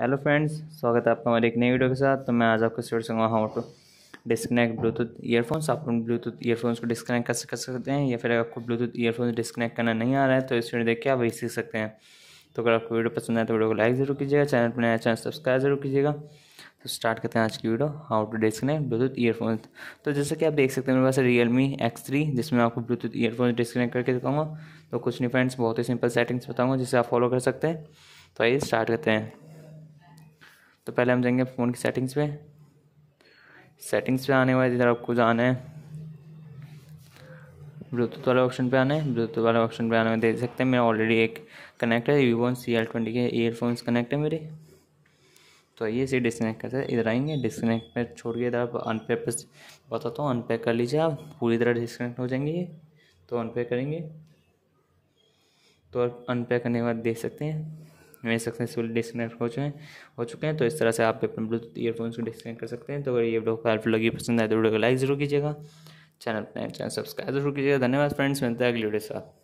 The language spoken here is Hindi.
हेलो फ्रेंड्स स्वागत है आपका हमारे एक नई वीडियो के साथ तो मैं आज आपको शेयर करूँगा how to disconnect Bluetooth earphones आप उन ब्लूटूथ ईयरफोन्स को डिस्कनेक्ट कर कर सकते हैं या फिर अगर आपको ब्लूटूथ ईयरफोन्स डिस्कनेक्ट करना नहीं आ रहा है तो इस वीडियो देख के आप वही सीख सकते हैं तो अगर आपको वीडियो पसंद आए तो वीडियो को लाइक जरूर कीजिएगा चैनल पर नया चैनल सब्सक्राइब जरूर कीजिएगा तो स्टार्ट करते हैं आज की video how to disconnect Bluetooth earphones तो जैसे कि आप देख सकते हैं मेरे पास रियल मी एक्स थ्री जिसमें आपको ब्लूटूथ ईयरफोन्स डिस्कनेक्ट करके दिखाऊंगा तो कुछ नहीं फ्रेंड्स बहुत ही सिंपल सेटिंग्स बताऊँगा जिसे आप फॉलो कर सकते हैं तो आइए स्टार्ट करते हैं तो पहले हम जाएंगे फ़ोन की सेटिंग्स पे सेटिंग्स पे आने वाले इधर आपको जाना है ब्लूटूथ वाले ऑप्शन पे आना है ब्लूटूथ वाले ऑप्शन पे आने में देख सकते हैं मैं ऑलरेडी एक कनेक्ट है वीवो सी एल ट्वेंटी के ईयरफोन्स कनेक्ट है मेरे तो ये इसे डिसकनेक्ट करते हैं इधर आएंगे डिसकनेक्ट में छोड़ के इधर आप अनपैक पर बताता हूँ अनपैक कर लीजिए आप पूरी तरह डिसकनेक्ट हो जाएंगे ये तो अनपैक करेंगे तो आप अनपैक करने के बाद देख सकते हैं मैं सक्सेसफुल डिस्कनेक्ट हो चुके हैं हो चुके हैं तो इस तरह से आप अपने ब्लूटूथ ईयरफोन्स को डिस्कनेक्ट कर सकते हैं तो अगर ये वीडियो का हेल्पफुल लगी पसंद आए तो वीडियो को लाइक जरूर कीजिएगा चैनल पर चैनल सब्सक्राइब जरूर कीजिएगा धन्यवाद फ्रेंड्स मिलते हैं अगली वीडियो साथ